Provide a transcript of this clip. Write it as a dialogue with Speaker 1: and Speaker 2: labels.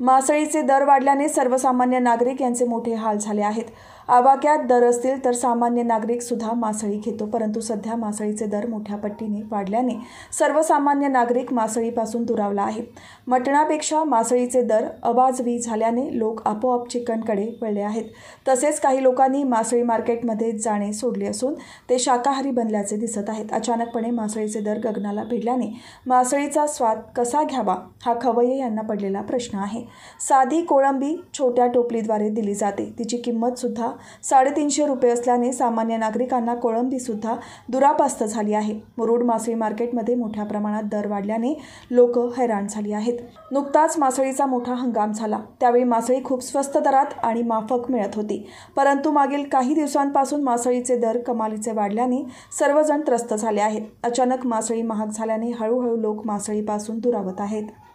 Speaker 1: मासळीचे दर वाढल्याने सर्वसामान्य नागरिक यांचे मोठे हाल झाले आहेत आवाक्यात दर असतील तर सामान्य नागरिक सुद्धा मासळी घेतो परंतु सध्या मासळीचे दर मोठ्या पट्टीने वाढल्याने सर्वसामान्य नागरिक मासळीपासून दुरावला आहे मटणापेक्षा मासळीचे दर अवाजवी झाल्याने लोक आपोआप चिकनकडे वळले आहेत तसेच काही लोकांनी मासळी मार्केटमध्ये जाणे सोडले असून ते शाकाहारी बनल्याचे दिसत आहेत अचानकपणे मासळीचे दर गगनाला भिडल्याने मासळीचा स्वाद कसा घ्यावा हा खवये यांना पडलेला प्रश्न आहे साधी कोळंबी छोट्या टोपलीद्वारे दिली जाते तिची किंमत सुद्धा साडेतीनशे रुपये असल्याने सामान्य नागरिकांना कोळंबीसुद्धा दुरापास्त झाली आहे मुरुड मासळी मार्केटमध्ये मोठ्या प्रमाणात दर वाढल्याने लोक हैराण झाली आहेत नुकताच मासळीचा मोठा हंगाम झाला त्यावेळी मासळी खूप स्वस्त दरात आणि माफक मिळत होती परंतु मागील काही दिवसांपासून मासळीचे दर कमालीचे वाढल्याने सर्वजण त्रस्त झाले आहेत अचानक मासळी महाग झाल्याने हळूहळू लोक मासळीपासून दुरावत आहेत